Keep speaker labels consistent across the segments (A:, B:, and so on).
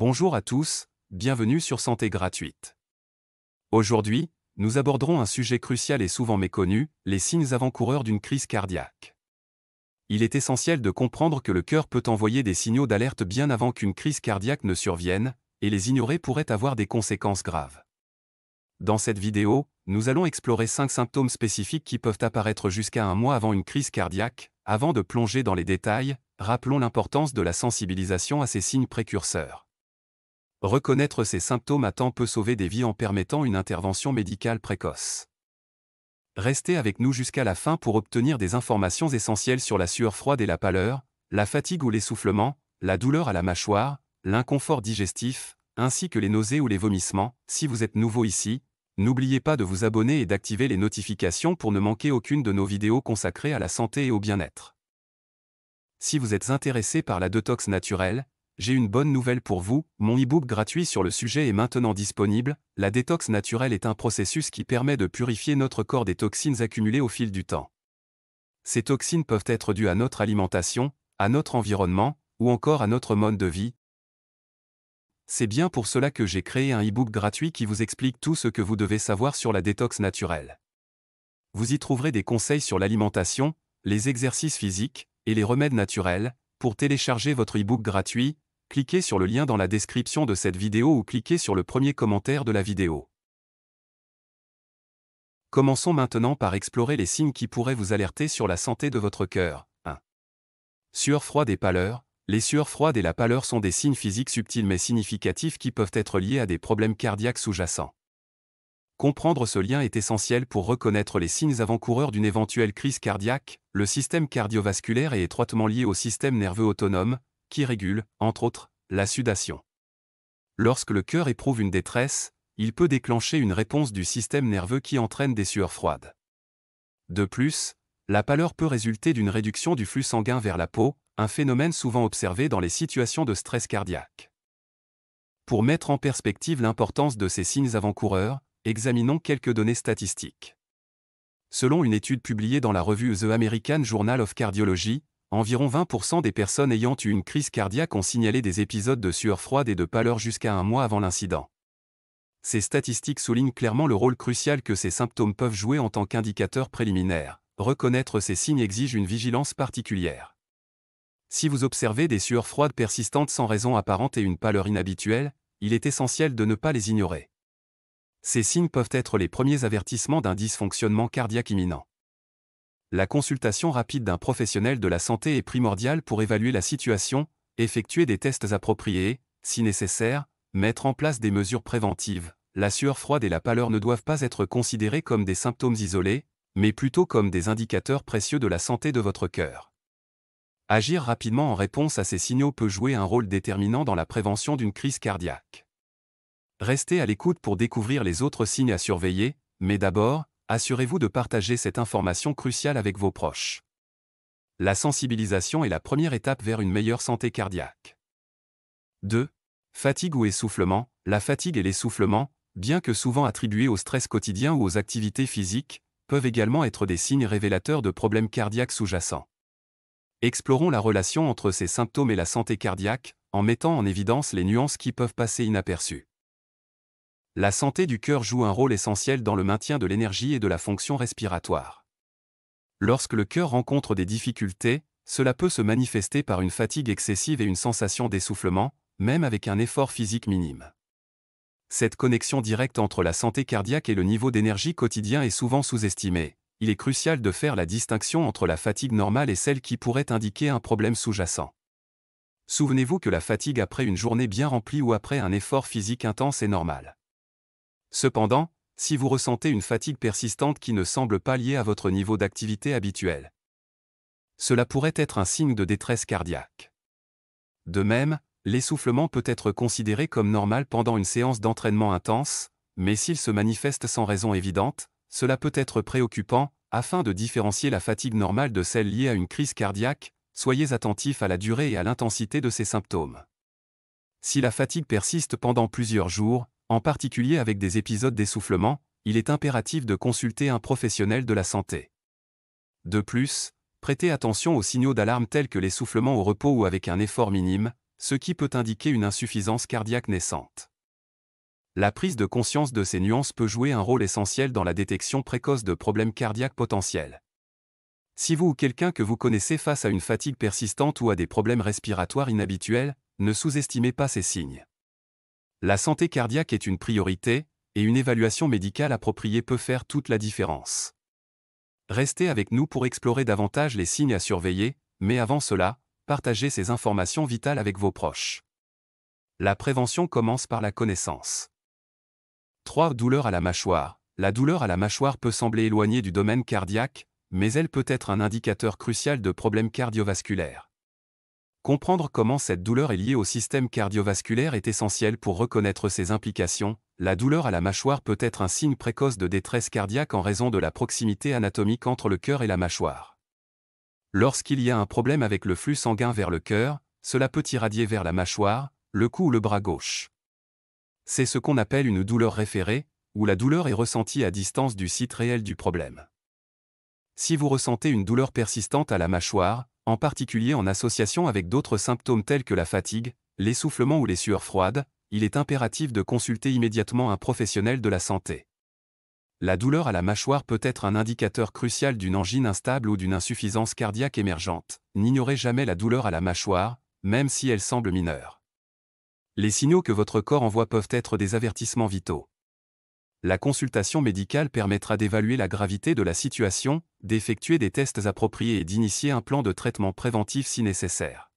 A: Bonjour à tous, bienvenue sur Santé gratuite. Aujourd'hui, nous aborderons un sujet crucial et souvent méconnu, les signes avant-coureurs d'une crise cardiaque. Il est essentiel de comprendre que le cœur peut envoyer des signaux d'alerte bien avant qu'une crise cardiaque ne survienne, et les ignorer pourrait avoir des conséquences graves. Dans cette vidéo, nous allons explorer 5 symptômes spécifiques qui peuvent apparaître jusqu'à un mois avant une crise cardiaque. Avant de plonger dans les détails, rappelons l'importance de la sensibilisation à ces signes précurseurs. Reconnaître ces symptômes à temps peut sauver des vies en permettant une intervention médicale précoce. Restez avec nous jusqu'à la fin pour obtenir des informations essentielles sur la sueur froide et la pâleur, la fatigue ou l'essoufflement, la douleur à la mâchoire, l'inconfort digestif, ainsi que les nausées ou les vomissements. Si vous êtes nouveau ici, n'oubliez pas de vous abonner et d'activer les notifications pour ne manquer aucune de nos vidéos consacrées à la santé et au bien-être. Si vous êtes intéressé par la détox naturelle, j'ai une bonne nouvelle pour vous, mon e-book gratuit sur le sujet est maintenant disponible, la détox naturelle est un processus qui permet de purifier notre corps des toxines accumulées au fil du temps. Ces toxines peuvent être dues à notre alimentation, à notre environnement, ou encore à notre mode de vie. C'est bien pour cela que j'ai créé un e-book gratuit qui vous explique tout ce que vous devez savoir sur la détox naturelle. Vous y trouverez des conseils sur l'alimentation, les exercices physiques, et les remèdes naturels, pour télécharger votre e-book gratuit, cliquez sur le lien dans la description de cette vidéo ou cliquez sur le premier commentaire de la vidéo. Commençons maintenant par explorer les signes qui pourraient vous alerter sur la santé de votre cœur. 1. Sueur froide et pâleur. Les sueurs froides et la pâleur sont des signes physiques subtils mais significatifs qui peuvent être liés à des problèmes cardiaques sous-jacents. Comprendre ce lien est essentiel pour reconnaître les signes avant-coureurs d'une éventuelle crise cardiaque. Le système cardiovasculaire est étroitement lié au système nerveux autonome, qui régule, entre autres, la sudation. Lorsque le cœur éprouve une détresse, il peut déclencher une réponse du système nerveux qui entraîne des sueurs froides. De plus, la pâleur peut résulter d'une réduction du flux sanguin vers la peau, un phénomène souvent observé dans les situations de stress cardiaque. Pour mettre en perspective l'importance de ces signes avant-coureurs, examinons quelques données statistiques. Selon une étude publiée dans la revue The American Journal of Cardiology, environ 20% des personnes ayant eu une crise cardiaque ont signalé des épisodes de sueur froide et de pâleur jusqu'à un mois avant l'incident. Ces statistiques soulignent clairement le rôle crucial que ces symptômes peuvent jouer en tant qu'indicateurs préliminaires. Reconnaître ces signes exige une vigilance particulière. Si vous observez des sueurs froides persistantes sans raison apparente et une pâleur inhabituelle, il est essentiel de ne pas les ignorer. Ces signes peuvent être les premiers avertissements d'un dysfonctionnement cardiaque imminent la consultation rapide d'un professionnel de la santé est primordiale pour évaluer la situation, effectuer des tests appropriés, si nécessaire, mettre en place des mesures préventives. La sueur froide et la pâleur ne doivent pas être considérées comme des symptômes isolés, mais plutôt comme des indicateurs précieux de la santé de votre cœur. Agir rapidement en réponse à ces signaux peut jouer un rôle déterminant dans la prévention d'une crise cardiaque. Restez à l'écoute pour découvrir les autres signes à surveiller, mais d'abord, assurez-vous de partager cette information cruciale avec vos proches. La sensibilisation est la première étape vers une meilleure santé cardiaque. 2. Fatigue ou essoufflement. La fatigue et l'essoufflement, bien que souvent attribués au stress quotidien ou aux activités physiques, peuvent également être des signes révélateurs de problèmes cardiaques sous-jacents. Explorons la relation entre ces symptômes et la santé cardiaque, en mettant en évidence les nuances qui peuvent passer inaperçues la santé du cœur joue un rôle essentiel dans le maintien de l'énergie et de la fonction respiratoire. Lorsque le cœur rencontre des difficultés, cela peut se manifester par une fatigue excessive et une sensation d'essoufflement, même avec un effort physique minime. Cette connexion directe entre la santé cardiaque et le niveau d'énergie quotidien est souvent sous-estimée. Il est crucial de faire la distinction entre la fatigue normale et celle qui pourrait indiquer un problème sous-jacent. Souvenez-vous que la fatigue après une journée bien remplie ou après un effort physique intense est normale. Cependant, si vous ressentez une fatigue persistante qui ne semble pas liée à votre niveau d'activité habituel, cela pourrait être un signe de détresse cardiaque. De même, l'essoufflement peut être considéré comme normal pendant une séance d'entraînement intense, mais s'il se manifeste sans raison évidente, cela peut être préoccupant, afin de différencier la fatigue normale de celle liée à une crise cardiaque, soyez attentif à la durée et à l'intensité de ces symptômes. Si la fatigue persiste pendant plusieurs jours, en particulier avec des épisodes d'essoufflement, il est impératif de consulter un professionnel de la santé. De plus, prêtez attention aux signaux d'alarme tels que l'essoufflement au repos ou avec un effort minime, ce qui peut indiquer une insuffisance cardiaque naissante. La prise de conscience de ces nuances peut jouer un rôle essentiel dans la détection précoce de problèmes cardiaques potentiels. Si vous ou quelqu'un que vous connaissez face à une fatigue persistante ou à des problèmes respiratoires inhabituels, ne sous-estimez pas ces signes. La santé cardiaque est une priorité, et une évaluation médicale appropriée peut faire toute la différence. Restez avec nous pour explorer davantage les signes à surveiller, mais avant cela, partagez ces informations vitales avec vos proches. La prévention commence par la connaissance. 3. Douleur à la mâchoire. La douleur à la mâchoire peut sembler éloignée du domaine cardiaque, mais elle peut être un indicateur crucial de problèmes cardiovasculaires. Comprendre comment cette douleur est liée au système cardiovasculaire est essentiel pour reconnaître ses implications. La douleur à la mâchoire peut être un signe précoce de détresse cardiaque en raison de la proximité anatomique entre le cœur et la mâchoire. Lorsqu'il y a un problème avec le flux sanguin vers le cœur, cela peut irradier vers la mâchoire, le cou ou le bras gauche. C'est ce qu'on appelle une douleur référée, où la douleur est ressentie à distance du site réel du problème. Si vous ressentez une douleur persistante à la mâchoire, en particulier en association avec d'autres symptômes tels que la fatigue, l'essoufflement ou les sueurs froides, il est impératif de consulter immédiatement un professionnel de la santé. La douleur à la mâchoire peut être un indicateur crucial d'une angine instable ou d'une insuffisance cardiaque émergente. N'ignorez jamais la douleur à la mâchoire, même si elle semble mineure. Les signaux que votre corps envoie peuvent être des avertissements vitaux la consultation médicale permettra d'évaluer la gravité de la situation, d'effectuer des tests appropriés et d'initier un plan de traitement préventif si nécessaire.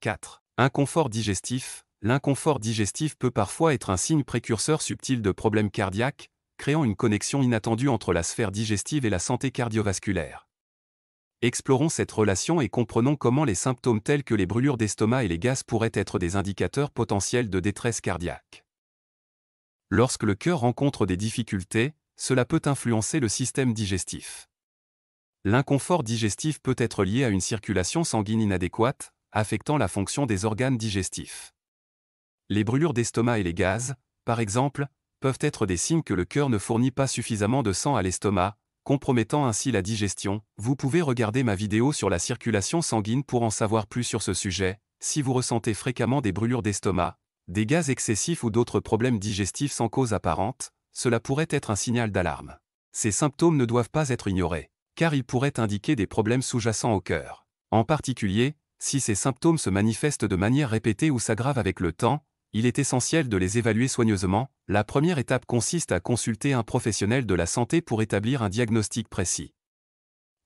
A: 4. Inconfort digestif. L'inconfort digestif peut parfois être un signe précurseur subtil de problèmes cardiaques, créant une connexion inattendue entre la sphère digestive et la santé cardiovasculaire. Explorons cette relation et comprenons comment les symptômes tels que les brûlures d'estomac et les gaz pourraient être des indicateurs potentiels de détresse cardiaque. Lorsque le cœur rencontre des difficultés, cela peut influencer le système digestif. L'inconfort digestif peut être lié à une circulation sanguine inadéquate, affectant la fonction des organes digestifs. Les brûlures d'estomac et les gaz, par exemple, peuvent être des signes que le cœur ne fournit pas suffisamment de sang à l'estomac, compromettant ainsi la digestion. Vous pouvez regarder ma vidéo sur la circulation sanguine pour en savoir plus sur ce sujet. Si vous ressentez fréquemment des brûlures d'estomac, des gaz excessifs ou d'autres problèmes digestifs sans cause apparente, cela pourrait être un signal d'alarme. Ces symptômes ne doivent pas être ignorés, car ils pourraient indiquer des problèmes sous-jacents au cœur. En particulier, si ces symptômes se manifestent de manière répétée ou s'aggravent avec le temps, il est essentiel de les évaluer soigneusement. La première étape consiste à consulter un professionnel de la santé pour établir un diagnostic précis.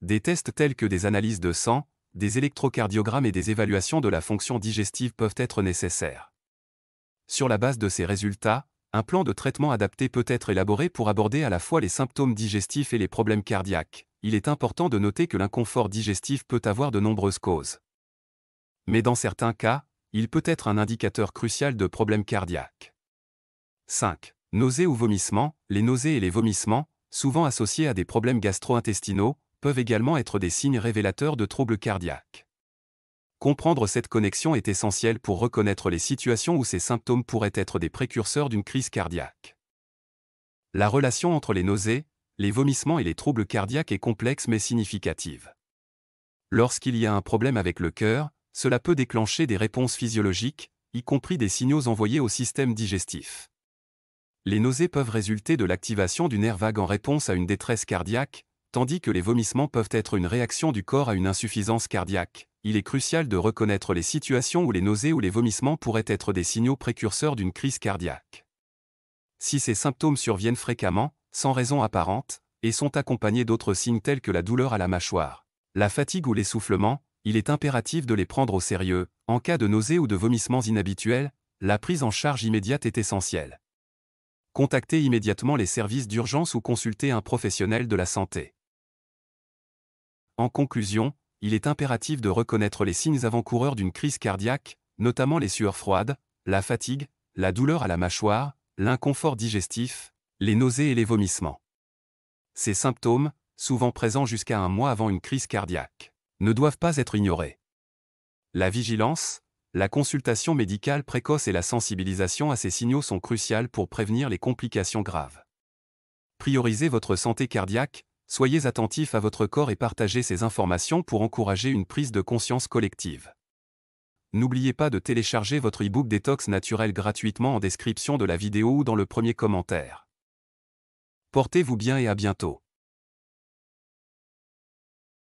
A: Des tests tels que des analyses de sang, des électrocardiogrammes et des évaluations de la fonction digestive peuvent être nécessaires. Sur la base de ces résultats, un plan de traitement adapté peut être élaboré pour aborder à la fois les symptômes digestifs et les problèmes cardiaques. Il est important de noter que l'inconfort digestif peut avoir de nombreuses causes. Mais dans certains cas, il peut être un indicateur crucial de problèmes cardiaques. 5. Nausées ou vomissements Les nausées et les vomissements, souvent associés à des problèmes gastro-intestinaux, peuvent également être des signes révélateurs de troubles cardiaques. Comprendre cette connexion est essentiel pour reconnaître les situations où ces symptômes pourraient être des précurseurs d'une crise cardiaque. La relation entre les nausées, les vomissements et les troubles cardiaques est complexe mais significative. Lorsqu'il y a un problème avec le cœur, cela peut déclencher des réponses physiologiques, y compris des signaux envoyés au système digestif. Les nausées peuvent résulter de l'activation du nerf vague en réponse à une détresse cardiaque, tandis que les vomissements peuvent être une réaction du corps à une insuffisance cardiaque, il est crucial de reconnaître les situations où les nausées ou les vomissements pourraient être des signaux précurseurs d'une crise cardiaque. Si ces symptômes surviennent fréquemment, sans raison apparente, et sont accompagnés d'autres signes tels que la douleur à la mâchoire, la fatigue ou l'essoufflement, il est impératif de les prendre au sérieux. En cas de nausées ou de vomissements inhabituels, la prise en charge immédiate est essentielle. Contactez immédiatement les services d'urgence ou consultez un professionnel de la santé. En conclusion, il est impératif de reconnaître les signes avant-coureurs d'une crise cardiaque, notamment les sueurs froides, la fatigue, la douleur à la mâchoire, l'inconfort digestif, les nausées et les vomissements. Ces symptômes, souvent présents jusqu'à un mois avant une crise cardiaque, ne doivent pas être ignorés. La vigilance, la consultation médicale précoce et la sensibilisation à ces signaux sont cruciales pour prévenir les complications graves. Priorisez votre santé cardiaque, Soyez attentifs à votre corps et partagez ces informations pour encourager une prise de conscience collective. N'oubliez pas de télécharger votre e-book détox naturel gratuitement en description de la vidéo ou dans le premier commentaire. Portez-vous bien et à bientôt.